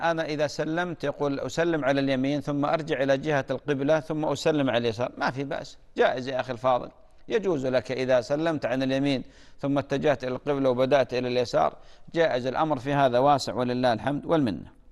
أنا إذا سلمت يقول أسلم على اليمين ثم أرجع إلى جهة القبلة ثم أسلم على اليسار ما في بأس جائز يا أخي الفاضل يجوز لك إذا سلمت عن اليمين ثم اتجهت إلى القبلة وبدأت إلى اليسار جائز الأمر في هذا واسع ولله الحمد والمنه